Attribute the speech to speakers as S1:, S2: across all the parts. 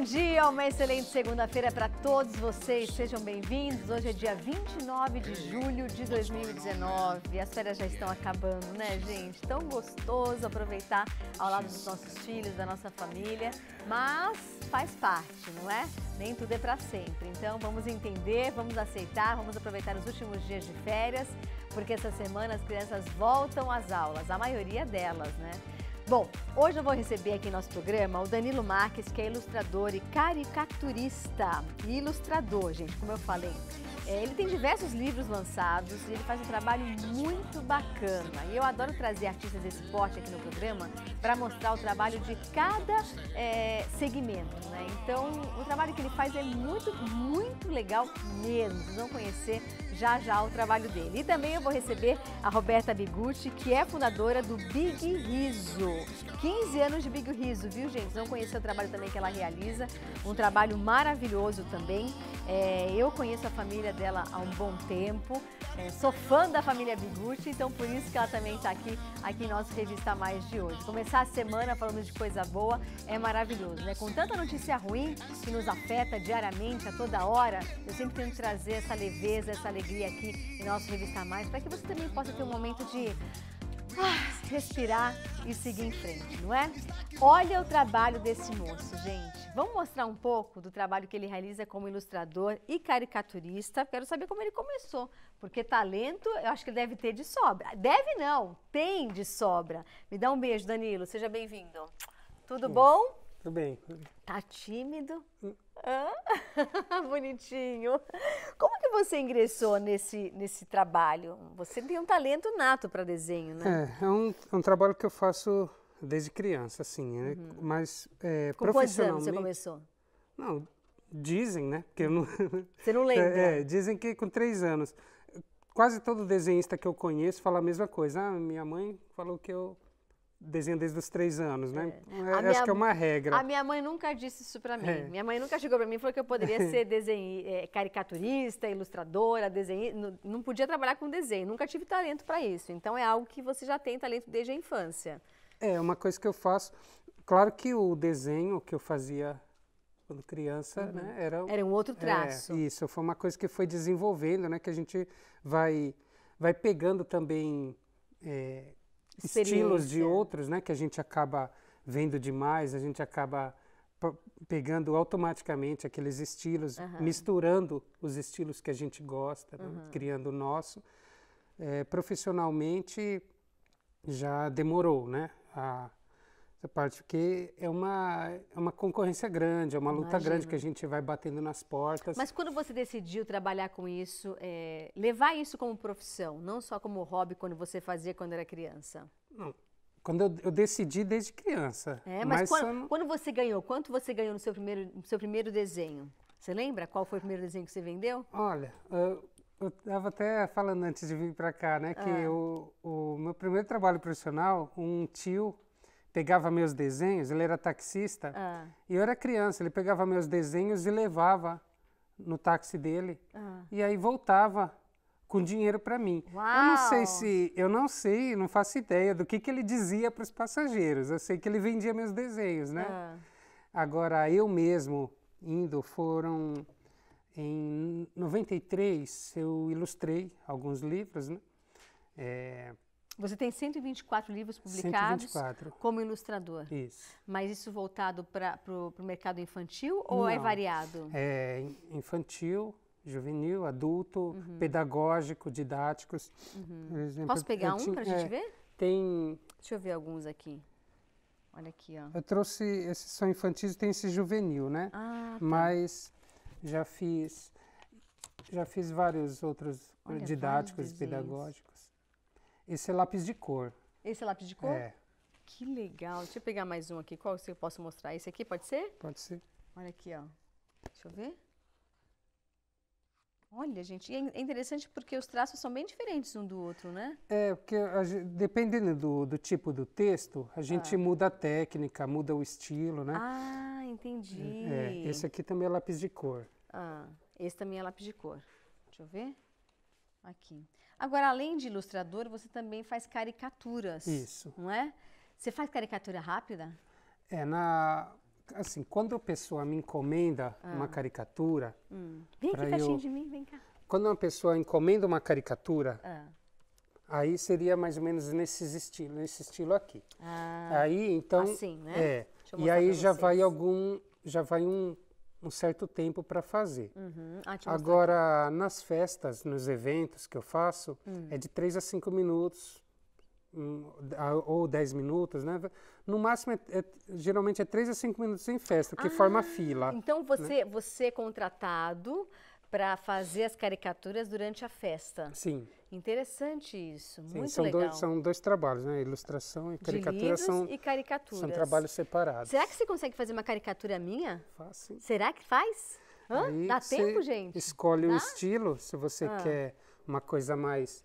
S1: bom dia, uma excelente segunda-feira para todos vocês. Sejam bem-vindos. Hoje é dia 29 de julho de 2019. As férias já estão acabando, né, gente? Tão gostoso aproveitar ao lado dos nossos filhos, da nossa família. Mas faz parte, não é? Nem tudo é para sempre. Então vamos entender, vamos aceitar, vamos aproveitar os últimos dias de férias, porque essa semana as crianças voltam às aulas, a maioria delas, né? Bom, hoje eu vou receber aqui em nosso programa o Danilo Marques, que é ilustrador e caricaturista. E ilustrador, gente, como eu falei. É, ele tem diversos livros lançados e ele faz um trabalho muito bacana. E eu adoro trazer artistas desse porte aqui no programa para mostrar o trabalho de cada é, segmento. Né? Então, o trabalho que ele faz é muito, muito legal mesmo. Vocês vão conhecer já já o trabalho dele. E também eu vou receber a Roberta Bigucci, que é fundadora do Big Riso. 15 anos de Big Riso, viu, gente? Não conhecer o trabalho também que ela realiza, um trabalho maravilhoso também. É, eu conheço a família dela há um bom tempo, é, sou fã da família Bigucci, então por isso que ela também está aqui, aqui em nosso Revista Mais de hoje. Começar a semana falando de coisa boa é maravilhoso, né? Com tanta notícia ruim que nos afeta diariamente, a toda hora, eu sempre tento trazer essa leveza, essa alegria aqui em nosso Revista Mais, para que você também possa ter um momento de ah, respirar e seguir em frente, não é? Olha o trabalho desse moço, gente. Vamos mostrar um pouco do trabalho que ele realiza como ilustrador e caricaturista. Quero saber como ele começou, porque talento eu acho que deve ter de sobra. Deve não, tem de sobra. Me dá um beijo, Danilo. Seja bem-vindo. Tudo bom? Tudo bem. Tá tímido? Hum. Ah, Bonitinho. Como que você ingressou nesse, nesse trabalho? Você tem um talento nato para desenho, né?
S2: É, é um, é um trabalho que eu faço desde criança, assim, né? Uhum. Mas é, Com profissionalmente... você começou? Não, dizem, né? Porque eu não... Você não lembra? É, é, dizem que com três anos. Quase todo desenhista que eu conheço fala a mesma coisa. Ah, minha mãe falou que eu desenho desde os três anos, né? É. é acho minha, que é uma regra. A minha
S1: mãe nunca disse isso para mim. É. Minha mãe nunca chegou para mim e falou que eu poderia ser desenho, é, caricaturista, ilustradora, desenho. Não, podia trabalhar com desenho. Nunca tive talento para isso. Então é algo que você já tem talento desde a infância.
S2: É, uma coisa que eu faço. Claro que o desenho que eu fazia quando criança, uhum. né, era era um outro é, traço. isso, foi uma coisa que foi desenvolvendo, né, que a gente vai vai pegando também é, estilos de outros, né, que a gente acaba vendo demais, a gente acaba pegando automaticamente aqueles estilos, uhum. misturando os estilos que a gente gosta, né? uhum. criando o nosso. É, profissionalmente já demorou, né? A, essa parte, porque é uma, é uma concorrência grande, é uma luta Imagina. grande que a gente vai batendo nas portas. Mas
S1: quando você decidiu trabalhar com isso, é, levar isso como profissão, não só como hobby quando você fazia quando era criança?
S2: Não. Quando eu, eu decidi desde criança. É, mas, mas quando,
S1: não... quando, você ganhou? Quanto você ganhou no seu primeiro, no seu primeiro desenho? Você lembra qual foi o primeiro desenho que você vendeu?
S2: Olha, eu, estava até falando antes de vir para cá, né, que ah. eu, o meu primeiro trabalho profissional, um tio pegava meus desenhos, ele era taxista, ah. e eu era criança, ele pegava meus desenhos e levava no táxi dele. Ah. E aí voltava com dinheiro para mim. Uau. Eu não sei se, eu não sei, não faço ideia do que, que ele dizia para os passageiros. Eu sei que ele vendia meus desenhos, né? Ah. Agora eu mesmo indo foram em 93 eu ilustrei alguns livros, né? É,
S1: você tem 124 livros publicados 124. como ilustrador. Isso. Mas isso voltado para o mercado infantil ou Não. é variado?
S2: É infantil, juvenil, adulto, uhum. pedagógico, didáticos. Uhum. Exemplo, Posso pegar um para a gente é, ver? Tem.
S1: Deixa eu ver alguns aqui. Olha aqui, ó.
S2: Eu trouxe esses são infantis, tem esse juvenil, né? Ah, tá. Mas já fiz já fiz vários outros Olha, didáticos e pedagógicos. Esse é lápis de cor. Esse é lápis de cor? É.
S1: Que legal. Deixa eu pegar mais um aqui. Qual que eu posso mostrar? Esse aqui pode ser? Pode ser. Olha aqui, ó. Deixa eu ver. Olha, gente, é, é interessante porque os traços são bem diferentes um do outro, né?
S2: É, porque dependendo do, do, tipo do texto, a gente ah. muda a técnica, muda o estilo, né? Ah,
S1: entendi. É, esse
S2: aqui também é lápis de cor.
S1: Ah, esse também é lápis de cor. Deixa eu ver. Aqui. Agora, além de ilustrador, você também faz caricaturas. Isso. Não é? Você faz caricatura rápida?
S2: É, na. Assim, quando a pessoa me encomenda ah. uma caricatura. Hum. Vem aqui, pertinho eu... de mim, vem cá. Quando uma pessoa encomenda uma caricatura, ah. aí seria mais ou menos nesse estilo, nesse estilo aqui. Ah. Aí, então. Assim, né? É. E aí já vai algum. Já vai um um certo tempo para fazer. Uhum. Ah, Agora, aqui. nas festas, nos eventos que eu faço, uhum. é de 3 a 5 minutos, um, ou 10 minutos, né? No máximo, é, é, geralmente é 3 a 5 minutos em festa, que ah, forma fila. Então, você, né?
S1: você é contratado para fazer as caricaturas durante a festa. Sim. Interessante isso, Sim, muito são legal. Dois, são
S2: dois trabalhos, né? Ilustração e caricatura são e
S1: caricaturas. São trabalhos
S2: separados. Será
S1: que você consegue fazer uma caricatura minha? Faço. Será que faz? Hã? Aí Dá tempo, gente?
S2: Escolhe Dá? o estilo, se você ah. quer uma coisa mais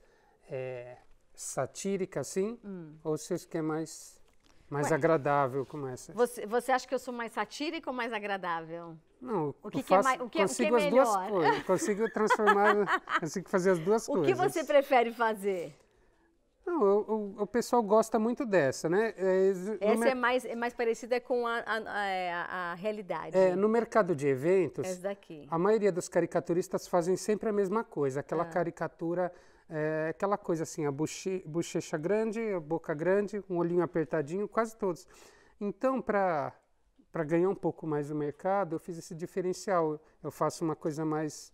S2: é, satírica, assim, hum. ou se você quer mais mais Ué, agradável como essa. Você,
S1: você acha que eu sou mais satírica ou mais agradável? Não, o que, é faço, é mais, o que, consigo é- o que é as duas coisas. Consigo
S2: transformar, consigo fazer as duas o coisas. O que você
S1: prefere fazer?
S2: Não, o, o, o, pessoal gosta muito dessa, né? É, Essa mer... é,
S1: mais, é mais parecida com a, a, a, é, a realidade. É, no
S2: mercado de eventos, a maioria dos caricaturistas fazem sempre a mesma coisa, aquela ah. caricatura é aquela coisa assim, a boche bochecha grande, a boca grande, um olhinho apertadinho, quase todos. Então, para ganhar um pouco mais do mercado, eu fiz esse diferencial. Eu faço uma coisa mais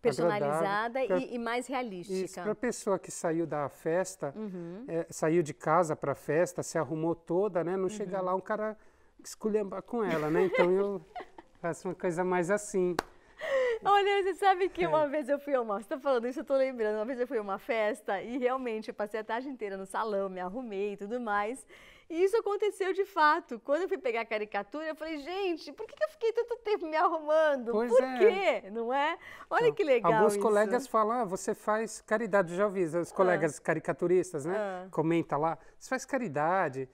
S2: personalizada pra, e, e,
S1: mais realística. Para a
S2: pessoa que saiu da festa, uhum. é, saiu de casa para a festa, se arrumou toda, né? Não uhum. lá um cara esculhambar com ela, né? Então eu faço uma coisa mais assim.
S1: Olha, você sabe que é. uma vez eu fui a uma. Você tá falando isso, eu tô lembrando. Uma vez eu fui a uma festa e realmente eu passei a tarde inteira no salão, me arrumei e tudo mais. E isso aconteceu de fato. Quando eu fui pegar a caricatura, eu falei, gente, por que eu fiquei tanto tempo me arrumando? Pois por é. quê? Não é? Olha então, que legal. Alguns isso. colegas
S2: falam, ah, você faz caridade, já ouvi, os ah. colegas ah. caricaturistas, né? Ah. Comenta lá você faz caridade,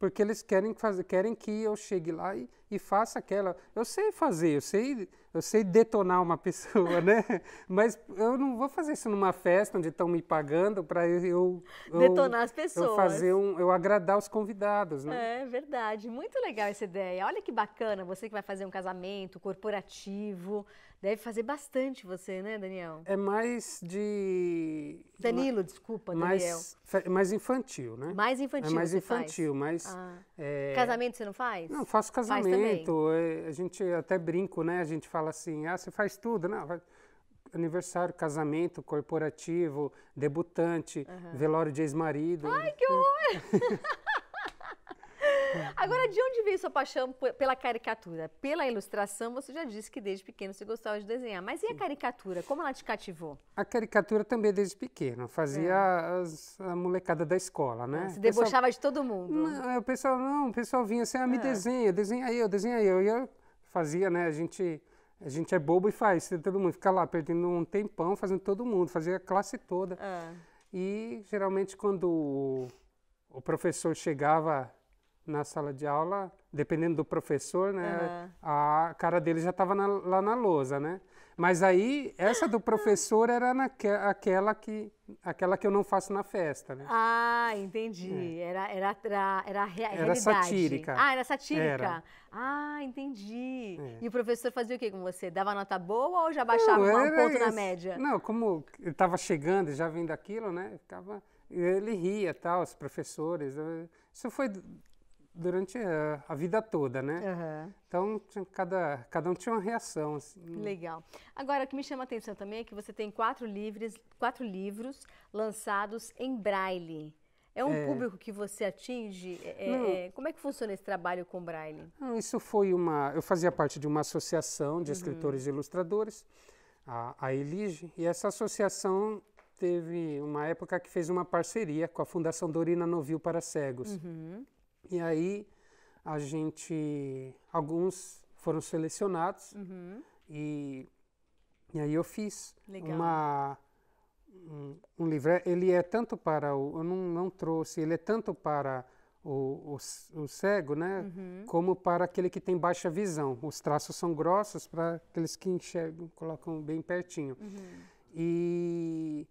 S2: porque eles querem, fazer, querem que eu chegue lá e, e faça aquela. Eu sei fazer, eu sei, eu sei detonar uma pessoa, né? Mas eu não vou fazer isso numa festa onde estão me pagando para eu, eu, detonar as pessoas, eu fazer um, eu agradar os convidados, né?
S1: É verdade, muito legal essa ideia. Olha que bacana, você que vai fazer um casamento corporativo, Deve fazer bastante você, né, Daniel?
S2: É mais de. Danilo, Ma... desculpa, Daniel. Mais, mais infantil, né?
S1: Mais é infantil. É mais infantil, faz. mas. Ah.
S2: É... Casamento
S1: você não faz? Não, faço casamento.
S2: É, a gente até brinco, né? A gente fala assim, ah, você faz tudo. Não, vai aniversário, casamento, corporativo, debutante, uhum. velório de ex-marido. Ai,
S1: que horror! Agora, de onde veio sua paixão pela caricatura? Pela ilustração, você já disse que desde pequeno você gostava de desenhar. Mas e a caricatura? Como ela te cativou?
S2: A caricatura também desde pequeno. Fazia é. as, a molecada da escola, né? Ah, Se debochava pessoal,
S1: de todo mundo. Não,
S2: é, o pessoal, não, o pessoal vinha assim, ah, me é. desenha, desenha eu, desenha eu. E eu fazia, né? A gente... A gente é bobo e faz, é todo mundo fica lá perdendo um tempão fazendo todo mundo, fazia a classe toda. É. E geralmente quando o professor chegava na sala de aula, dependendo do professor, né? Uhum. A cara dele já estava lá na lousa, né? Mas aí, essa do professor era naque, aquela, que, aquela que eu não faço na festa, né?
S1: Ah, entendi. É. Era, era, era, era, realidade. Era satírica. Ah, era satírica. Era. Ah, entendi. É. E o professor fazia o que com você? Dava nota boa ou já baixava não, um ponto na média?
S2: Não, como ele estava chegando, já vindo aquilo, né? Ficava... Ele ria, tal, os professores. Isso foi durante a, a, vida toda, né? Uhum. Então, cada, cada um tinha uma reação. Assim. Legal.
S1: Agora, o que me chama a atenção também é que você tem quatro, livres, quatro livros lançados em braille. É um é... público que você atinge? É, é, é como é que funciona esse trabalho com braille?
S2: Não, isso foi uma... Eu fazia parte de uma associação de uhum. escritores e ilustradores, a, a Elige, e essa associação teve uma época que fez uma parceria com a Fundação Dorina Novil para Cegos. Uhum. E aí a gente, alguns foram selecionados uhum. e, e aí eu fiz Legal. uma um, um, livro. É, ele é tanto para o, eu não, não trouxe, ele é tanto para o, o, o cego, né, uhum. como para aquele que tem baixa visão. Os traços são grossos para aqueles que enxergam, colocam bem pertinho. Uhum. E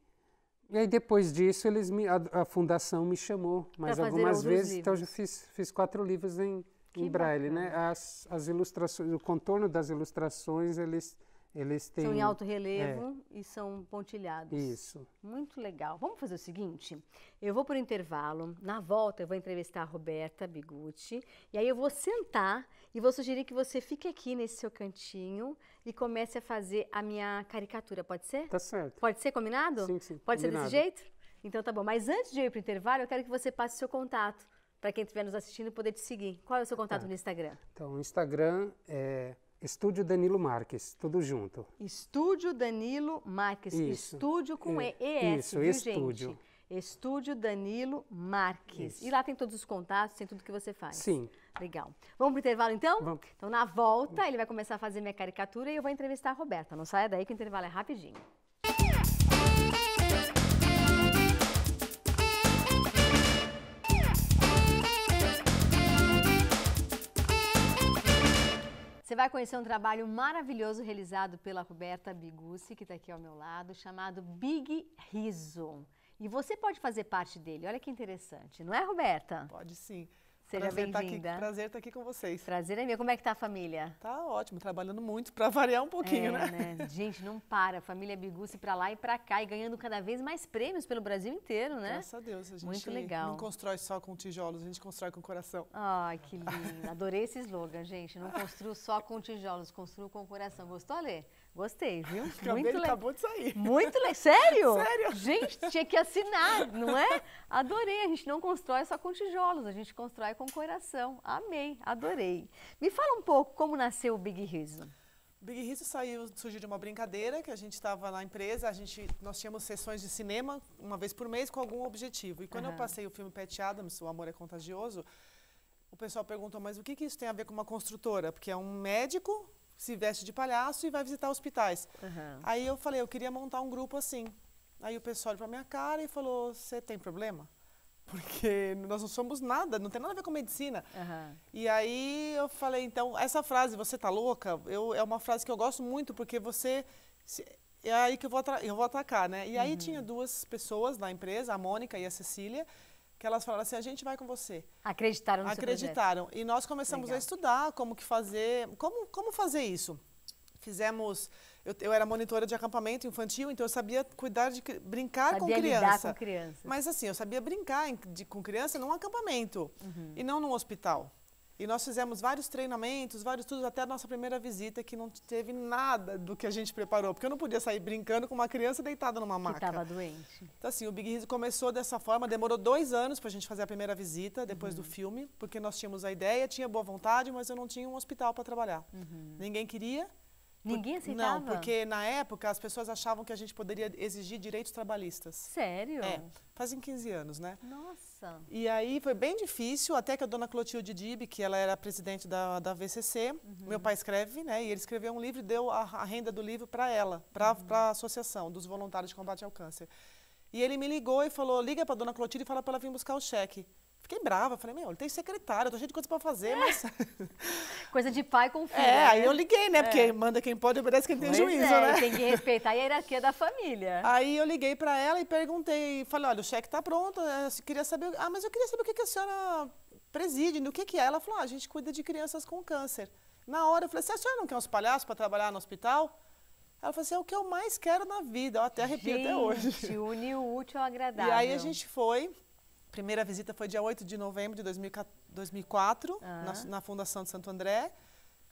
S2: e aí depois disso eles me, a, a fundação me chamou mais algumas vezes, livros. então eu fiz, fiz quatro livros em, em braille, né? As, as ilustrações, o contorno das ilustrações eles eles têm, são em alto relevo
S1: é. e são pontilhados. Isso. Muito legal. Vamos fazer o seguinte: eu vou para o intervalo, na volta eu vou entrevistar a Roberta Bigucci, e aí eu vou sentar e vou sugerir que você fique aqui nesse seu cantinho e comece a fazer a minha caricatura, pode ser? Tá certo. Pode ser combinado? Sim, sim. Pode combinado. ser desse jeito? Então tá bom. Mas antes de eu ir para o intervalo, eu quero que você passe o seu contato para quem estiver nos assistindo poder te seguir. Qual é o seu contato tá. no Instagram?
S2: Então, o Instagram é Estúdio Danilo Marques, tudo junto.
S1: Estúdio Danilo Marques, isso. estúdio com é. ES, isso, viu, estúdio. gente? Estúdio Danilo Marques. Isso. E lá tem todos os contatos, tem tudo que você faz. Sim. Legal. Vamos para o intervalo então? Vamos. Então, na volta, ele vai começar a fazer minha caricatura e eu vou entrevistar a Roberta. Não saia daí que o intervalo é rapidinho. Você vai conhecer um trabalho maravilhoso realizado pela Roberta Bigussi, que está aqui ao meu lado, chamado Big Riso. E você pode fazer parte dele. Olha que interessante, não é, Roberta? Pode sim. Seja tá bem-vinda. Tá prazer estar
S3: aqui com vocês. Prazer é meu. Como é que tá a família? Tá ótimo, trabalhando muito para variar um pouquinho, é, né?
S1: né? Gente, não para. Família Biguce para lá e para cá e ganhando cada vez mais prêmios pelo Brasil inteiro, né? Graças a Deus, a gente muito legal. não
S3: constrói só com tijolos, a gente constrói com coração. Ai, que lindo.
S1: Adorei esse slogan, gente. Não construo só com tijolos, construo com coração. Gostou, Alê? Gostei, viu? Muito cabelo muito acabou de sair. Muito legal. Sério? Sério? Gente, tinha que assinar, não é? Adorei. A gente não constrói só com tijolos, a gente constrói com coração. Amei, adorei. Me fala um pouco como nasceu o Big Riso.
S3: Big Riso saiu, surgiu de uma brincadeira que a gente estava na empresa, a gente, nós tínhamos sessões de cinema uma vez por mês com algum objetivo. E quando uhum. eu passei o filme Pat Adams, O Amor é Contagioso, o pessoal perguntou, mas o que, que isso tem a ver com uma construtora? Porque é um médico se veste de palhaço e vai visitar hospitais. Uhum. Aí eu falei, eu queria montar um grupo assim. Aí o pessoal olhou pra minha cara e falou, você tem problema? Porque nós não somos nada, não tem nada a ver com medicina. Uhum. E aí eu falei, então, essa frase, você tá louca, eu, é uma frase que eu gosto muito, porque você... Se, é aí que eu vou, eu vou atacar, né? E aí uhum. tinha duas pessoas na empresa, a Mônica e a Cecília, que elas falaram assim, a gente vai com você. Acreditaram no Acreditaram. E nós começamos Legal. a estudar como que fazer, como, como fazer isso. Fizemos, eu, eu, era monitora de acampamento infantil, então eu sabia cuidar de brincar sabia com criança. Lidar com criança. Mas assim, eu sabia brincar de, com criança num acampamento uhum. e não num hospital. E nós fizemos vários treinamentos, vários estudos, até a nossa primeira visita, que não teve nada do que a gente preparou, porque eu não podia sair brincando com uma criança deitada numa maca. Que estava doente. Então, assim, o Big Riso começou dessa forma, demorou dois anos para a gente fazer a primeira visita, depois uhum. do filme, porque nós tínhamos a ideia, tinha boa vontade, mas eu não tinha um hospital para trabalhar. Uhum. Ninguém queria, Ninguém aceitava? Não, porque na época as pessoas achavam que a gente poderia exigir direitos trabalhistas. Sério? É, fazem 15 anos, né? Nossa! E aí foi bem difícil, até que a dona Clotilde Dib, que ela era presidente da, da VCC, uhum. meu pai escreve, né? E ele escreveu um livro e deu a, a renda do livro para ela, para uhum. a Associação dos Voluntários de Combate ao Câncer. E ele me ligou e falou, liga para a dona Clotilde e fala para ela vir buscar o cheque. Fiquei brava, falei, meu, ele tem secretário, eu tô cheio de coisa pra fazer, é. mas. Coisa de pai com filho. É, né? aí eu liguei, né? É. Porque manda quem pode, obedece quem tem pois juízo, é, né? Tem que respeitar a hierarquia da família. Aí eu liguei pra ela e perguntei, falei, olha, o cheque tá pronto, é, eu queria saber. Ah, mas eu queria saber o que, que a senhora preside, o que, que é. Ela falou, ah, a gente cuida de crianças com câncer. Na hora eu falei, se a senhora não quer uns palhaços para trabalhar no hospital? Ela falou assim: é o que eu mais quero na vida. Eu até arrepio gente, até hoje. Gente,
S1: une o útil ao agradável. E aí a
S3: gente foi, primeira visita foi dia 8 de novembro de 2004, ah. na, na, Fundação de Santo André.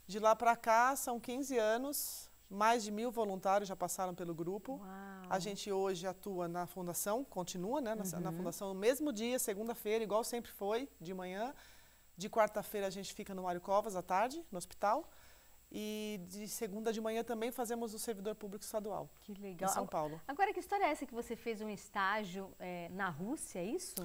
S3: De lá para cá, são 15 anos, mais de mil voluntários já passaram pelo grupo. Uau. A gente hoje atua na Fundação, continua né, na, uhum. na Fundação, no mesmo dia, segunda-feira, igual sempre foi, de manhã. De quarta-feira, a gente fica no Mário Covas, à tarde, no hospital. E de segunda de manhã também fazemos o servidor público estadual. Que legal. Em São Paulo.
S1: Agora, que história é essa que você fez um estágio é, na
S3: Rússia, é isso?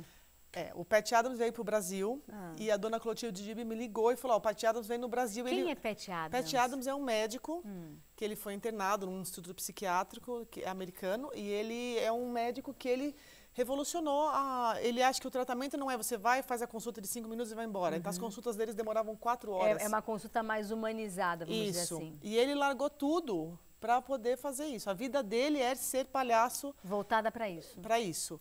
S3: É, o Pat Adams veio pro Brasil ah. e a dona Clotilde Dibi me ligou e falou: oh, o Pat Adams veio no Brasil. Quem ele... é
S1: Pat Adams? Pat
S3: Adams é um médico hum. que ele foi internado num instituto psiquiátrico que é americano e ele é um médico que ele revolucionou. A... Ele acha que o tratamento não é você vai, faz a consulta de cinco minutos e vai embora. Uhum. Então as uhum. consultas deles demoravam quatro horas. É, é uma
S1: consulta mais humanizada, vamos isso. dizer assim.
S3: E ele largou tudo para poder fazer isso. A vida dele é ser palhaço. Voltada para isso. Para isso.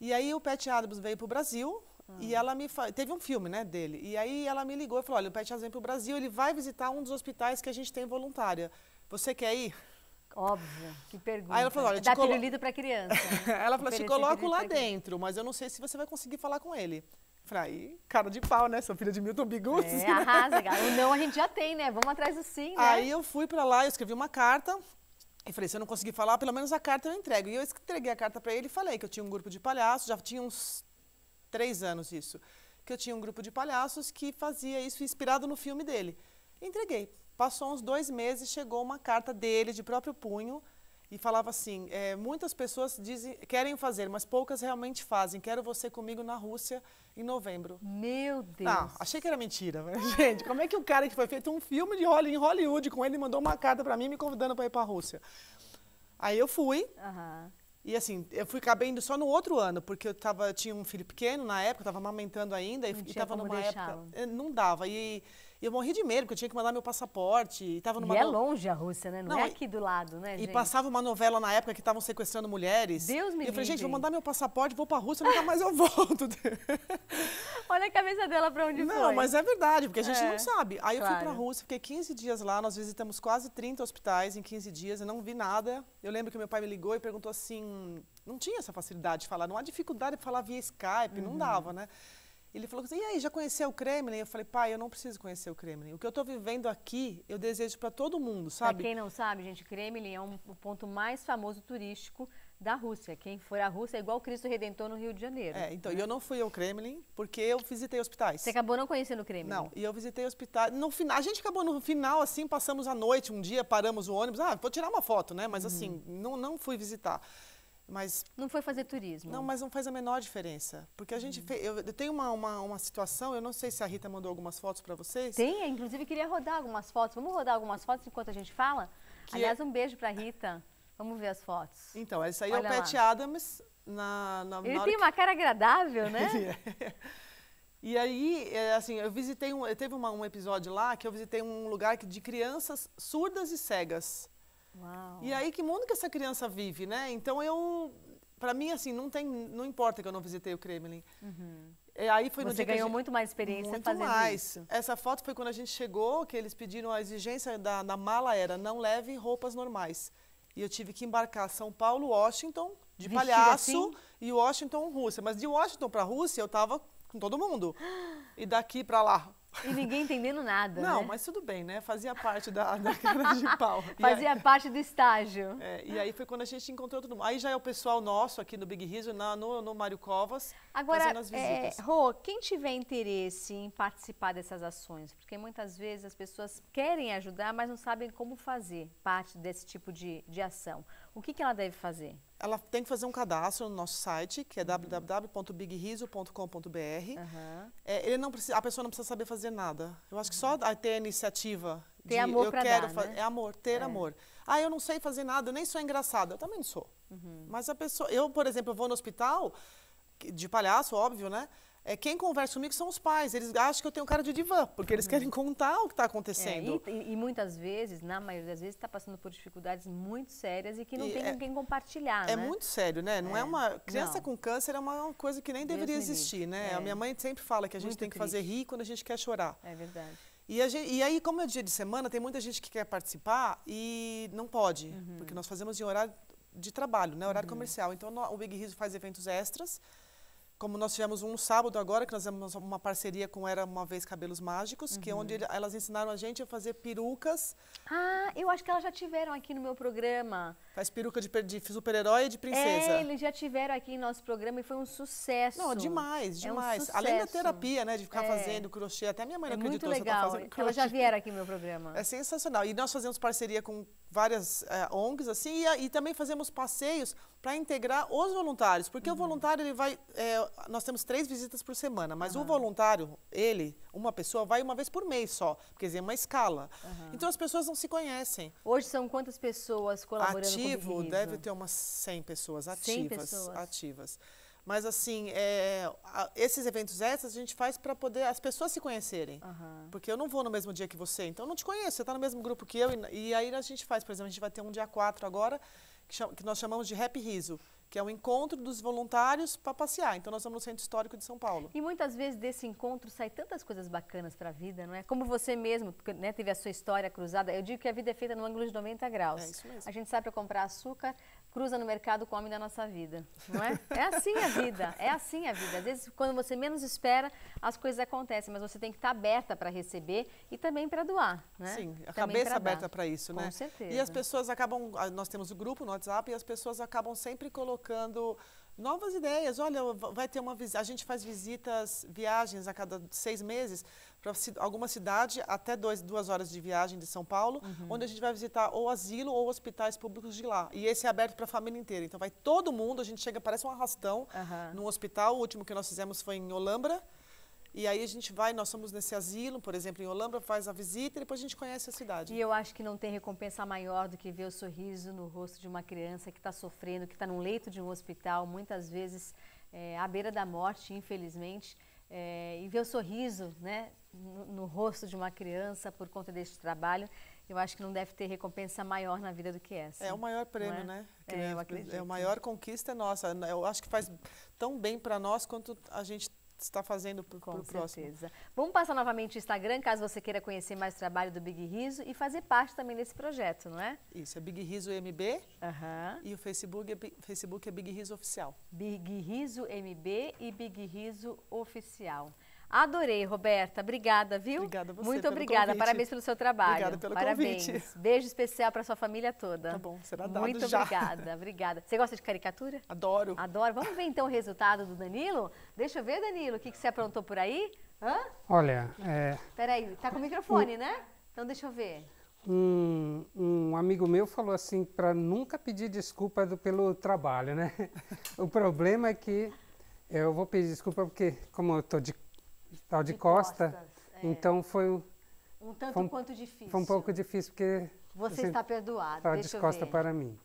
S3: E aí o Pat Adams veio para o Brasil ah. e ela me fa... teve um filme, né, dele. E aí ela me ligou e falou: "Olha, o Pat Adams vem para o Brasil, ele vai visitar um dos hospitais que a gente tem voluntária. Você quer ir?" Óbvio, que pergunta. Aí ela falou, Olha, é Dá colo... pirulito para criança. Né? ela falou, te coloco lá dentro, mas eu não sei se você vai conseguir falar com ele. Falei, cara de pau, né? Sou filha de Milton Biguzzi. É, arrasa, cara. O não
S1: a gente já tem, né? Vamos atrás do sim, né? Aí
S3: eu fui para lá, eu escrevi uma carta eu falei, se eu não conseguir falar, pelo menos a carta eu entrego. E eu entreguei a carta para ele e falei que eu tinha um grupo de palhaços, já tinha uns três anos isso, que eu tinha um grupo de palhaços que fazia isso inspirado no filme dele. Entreguei. Passou uns dois meses, chegou uma carta dele, de próprio punho, e falava assim: é, muitas pessoas dizem, querem fazer, mas poucas realmente fazem. Quero você comigo na Rússia em novembro. Meu ah, Deus! Ah, achei que era mentira. Gente, como é que o cara que foi feito um filme de Hollywood, em Hollywood com ele mandou uma carta para mim me convidando para ir para a Rússia? Aí eu fui. E assim, eu fui cabendo só no outro ano, porque eu, tava, tinha um filho pequeno na época, tava amamentando ainda, não e tava numa época. É, não dava. E e eu morri de medo, porque eu tinha que mandar meu passaporte. E, tava numa e é longe
S1: a Rússia, né? Não, Não é aqui do lado, né, E gente? passava
S3: uma novela na época que estavam sequestrando mulheres. Deus me livre. Eu falei, gente, vou mandar meu passaporte, vou pra Rússia, nunca mais eu volto.
S1: Olha a cabeça dela pra onde não, foi. Não, mas é
S3: verdade, porque a gente é, não sabe. Aí claro. eu fui pra Rússia, fiquei 15 dias lá, nós visitamos quase 30 hospitais em 15 dias, eu não vi nada. Eu lembro que meu pai me ligou e perguntou assim, não tinha essa facilidade de falar, não há dificuldade de falar via Skype, uhum. não dava, né? Ele falou assim: e aí, já conheceu o Kremlin? Eu falei: pai, eu não preciso conhecer o Kremlin. O que eu estou vivendo aqui, eu desejo para todo mundo, sabe? Para quem não
S1: sabe, gente, Kremlin é um, o ponto mais famoso turístico da Rússia. Quem for à Rússia é igual Cristo Redentor no Rio de
S3: Janeiro. É, então, né? eu não fui ao Kremlin porque eu visitei hospitais. Você acabou não conhecendo o Kremlin? Não, e eu visitei hospitais. No final, a gente acabou no final, assim, passamos a noite, um dia, paramos o ônibus. Ah, vou tirar uma foto, né? Mas, uhum. assim, não, não fui visitar. Mas, não foi fazer turismo. Não, mas não faz a menor diferença. Porque a gente uhum. fez. Eu, eu tenho uma, uma, uma, situação, eu não sei se a Rita mandou algumas fotos para vocês.
S1: Tem, inclusive queria rodar algumas fotos. Vamos rodar algumas fotos enquanto a gente
S3: fala? Que Aliás, é um beijo para
S1: Rita. Vamos ver as fotos.
S3: Então, essa aí Olha é o lá. Pat Adams na, na Ele na tem que... uma
S1: cara agradável, né? é.
S3: E aí, é, assim, eu visitei um, teve uma, um episódio lá que eu visitei um lugar de crianças surdas e cegas. Uau. E aí que mundo que essa criança vive, né? Então eu, para mim assim, não tem, não importa que eu não visitei o Kremlin. Uhum. E é, aí foi Você no dia ganhou gente, muito
S1: mais experiência muito fazendo mais. isso.
S3: Essa foto foi quando a gente chegou que eles pediram a exigência da, da mala era não leve roupas normais. E eu tive que embarcar São Paulo, Washington, de Vestido palhaço assim? e Washington, Rússia. Mas de Washington para Rússia eu tava com todo mundo. E daqui para lá, e ninguém
S1: entendendo nada. Não, né? mas
S3: tudo bem, né? Fazia parte da, da cara de pau. Fazia
S1: aí, parte do estágio.
S3: É, e aí foi quando a gente encontrou todo mundo. Aí já é o pessoal nosso aqui no Big Riso, na, no, no Mário Covas, Agora, fazendo as é, visitas. É,
S1: Rô, quem tiver interesse em participar dessas ações, porque muitas vezes as pessoas querem ajudar, mas não sabem como fazer parte desse tipo de, de ação. O que, que ela deve fazer?
S3: Ela tem que fazer um cadastro no nosso site, que é uhum. www.bigriso.com.br. Uhum. É, ele não precisa, a pessoa não precisa saber fazer fazer nada. Eu acho que só uhum. ter a iniciativa ter de, amor eu quero dar, né? é amor, ter é. amor. Ah, eu não sei fazer nada, eu nem sou engraçada. Eu também não sou. Uhum. Mas a pessoa, eu, por exemplo, eu vou no hospital de palhaço, óbvio, né? é, quem conversa comigo são os pais. Eles acham que eu tenho cara de divã, porque eles uhum. querem contar o que está acontecendo. É,
S1: e, e, muitas vezes, na maioria das vezes, está passando por dificuldades muito sérias e que não e tem é, com quem compartilhar. É né? muito
S3: sério, né? Não é, é uma criança não. com câncer é uma coisa que nem Deus deveria existir, né? É. A minha mãe sempre fala que a gente muito tem que triste. fazer rir quando a gente quer chorar. É verdade. E, gente, e, aí, como é dia de semana, tem muita gente que quer participar e não pode, uhum. porque nós fazemos em horário de trabalho, né? Horário uhum. comercial. Então, no, o Big Riso faz eventos extras como nós tivemos um sábado agora, que nós temos uma parceria com Era Uma Vez Cabelos Mágicos, uhum. que é onde uhum. elas ensinaram a gente a fazer perucas. Ah, eu acho que elas já tiveram aqui no meu programa. Faz peruca de, de super-herói e de princesa. É,
S1: eles já tiveram aqui em nosso programa e foi um sucesso. Não, demais, demais. É um Além da terapia, né, de ficar é. fazendo
S3: crochê, até minha mãe é acreditou muito tá legal. Tá fazendo crochê. Elas já vieram
S1: aqui no meu programa. É
S3: sensacional. E nós fazemos parceria com várias é, ONGs, assim, e, e também fazemos passeios para integrar os voluntários, porque uhum. o voluntário ele vai é, nós temos três visitas por semana, mas uhum. o voluntário, ele, uma pessoa, vai uma vez por mês só, porque é uma escala. Uhum. Então as pessoas não se conhecem. Hoje são quantas pessoas colaborando Ativo, com o deve ter umas 100 pessoas ativas. 100 pessoas. ativas. Mas assim, é, esses eventos essas a gente faz para poder as pessoas se conhecerem. Uhum. Porque eu não vou no mesmo dia que você, então eu não te conheço, você está no mesmo grupo que eu. E, e, aí a gente faz, por exemplo, a gente vai ter um dia 4 agora, que, chama, que nós chamamos de Rap Riso que é o encontro dos voluntários para passear. Então nós vamos no Centro Histórico de São Paulo.
S1: E muitas vezes desse encontro sai tantas coisas bacanas para a vida, não é? Como você mesmo, porque né, teve a sua história cruzada. Eu digo que a vida é feita no ângulo de 90 graus. É isso mesmo. A gente sai para comprar açúcar, cruza no mercado com o homem da nossa vida, não é? É assim a vida, é assim a vida. Às vezes, quando você menos espera, as coisas acontecem, mas você tem que estar aberta para receber e também para doar, né? Sim, a também cabeça aberta para isso, com né? Com certeza. E as
S3: pessoas acabam, ah, nós temos o grupo no WhatsApp e as pessoas acabam sempre colocando novas ideias. Olha, vai ter uma a gente faz visitas, viagens a cada seis meses para alguma cidade, até dois, duas horas de viagem de São Paulo, uhum. onde a gente vai visitar ou asilo ou hospitais públicos de lá. E esse é aberto para a família inteira. Então vai todo mundo, a gente chega, parece um arrastão uhum. num hospital. O último que nós fizemos foi em Olambra. E aí a gente vai, nós somos nesse asilo, por exemplo, em Olambra, faz a visita e depois a gente conhece a cidade. E eu acho que não tem recompensa maior do que ver o sorriso
S1: no rosto de uma criança que está sofrendo, que está num leito de um hospital, muitas vezes é, à beira da morte, infelizmente. É, e ver o sorriso, né? no, no rosto de uma criança por conta deste trabalho, eu acho que não deve ter recompensa maior na vida do que essa. É o maior prêmio, é? né? É, eu é, acredito. É a
S3: maior conquista é nossa. Eu acho que faz tão bem para nós quanto a gente está fazendo para o próximo. Com certeza.
S1: Vamos passar novamente o Instagram, caso você queira conhecer mais o trabalho do Big Riso e fazer parte também desse projeto, não é?
S3: Isso, é Big Riso MB uhum. e o Facebook é, Facebook é Big Riso Oficial. Big Riso MB e Big Riso Oficial.
S1: Adorei, Roberta. Obrigada, viu? Obrigada a você. Muito obrigada. Convite. Parabéns pelo seu trabalho. Obrigada pelo Parabéns. convite. Beijo especial para sua família toda. Tá bom, será dado Muito já. obrigada, obrigada. Você gosta de caricatura? Adoro. Adoro. Vamos ver então o resultado do Danilo? Deixa eu ver, Danilo, o que, que você aprontou por aí? Hã?
S2: Olha, é...
S1: Peraí, tá com o microfone, né? Então deixa eu ver.
S2: Um, um amigo meu falou assim, para nunca pedir desculpa do, pelo trabalho, né? o problema é que eu vou pedir desculpa porque, como eu estou de tal de, de Costa. Costas, é. Então foi um,
S1: um tanto foi um, quanto difícil. Foi um pouco
S2: difícil porque você está perdoado. Ao de Costa ver. para mim.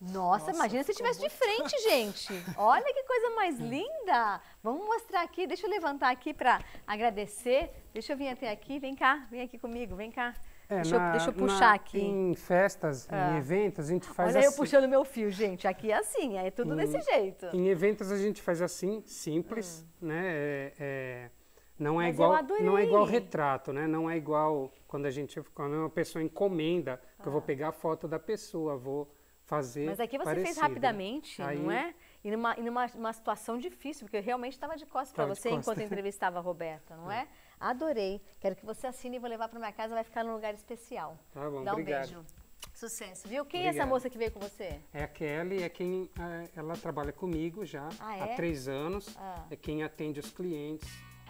S1: Nossa, Nossa, imagina se estivesse de frente, gente. Olha que coisa mais linda. Vamos mostrar aqui. Deixa eu levantar aqui para agradecer. Deixa eu vir até aqui. Vem cá, vem aqui comigo, vem cá. É, deixa, na, eu, deixa, eu, puxar na, aqui. Em
S2: festas, em ah. eventos, a gente faz Olha assim. Olha eu puxando
S1: meu fio, gente. Aqui é assim, é tudo em, desse jeito. Em
S2: eventos a gente faz assim, simples, hum. né? É, é, não é Mas igual, não é igual retrato, né? Não é igual quando a gente quando uma pessoa encomenda, ah. que eu vou ah. pegar a foto da pessoa, vou fazer. Mas aqui você parecido. fez rapidamente, Aí... não é?
S1: E numa, e numa situação difícil, porque eu realmente estava de costas para você costa. enquanto entrevistava a Roberta, não é. é? Adorei. Quero que você assine e vou levar para minha casa, vai ficar num lugar especial.
S2: Tá bom, Dá um obrigado. beijo.
S1: Sucesso, viu? Quem Obrigado. é essa moça que veio com você?
S2: É a Kelly, é quem é, ela trabalha comigo já ah, é? há três anos, ah. é quem atende os clientes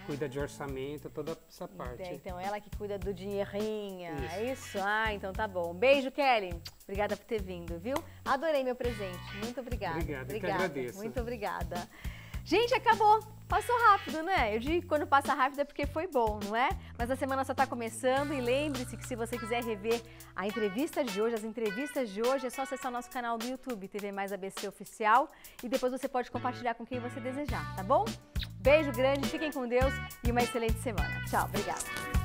S2: cuida de orçamento, toda essa parte.
S1: Então, ela que cuida do dinheirinho é Isso. É isso? Ah, então tá bom. Beijo, Kelly. Obrigada por ter vindo, viu? Adorei meu presente. Muito obrigada. Obrigada, obrigada. que agradeço. Muito obrigada. Gente, acabou. Passou rápido, né? Eu digo que quando passa rápido é porque foi bom, não é? Mas a semana só está começando e lembre-se que se você quiser rever a entrevista de hoje, as entrevistas de hoje, é só acessar o nosso canal do YouTube, TV Mais ABC Oficial, e depois você pode compartilhar com quem você desejar, tá bom? Beijo grande, fiquem com Deus e uma excelente semana. Tchau, obrigada.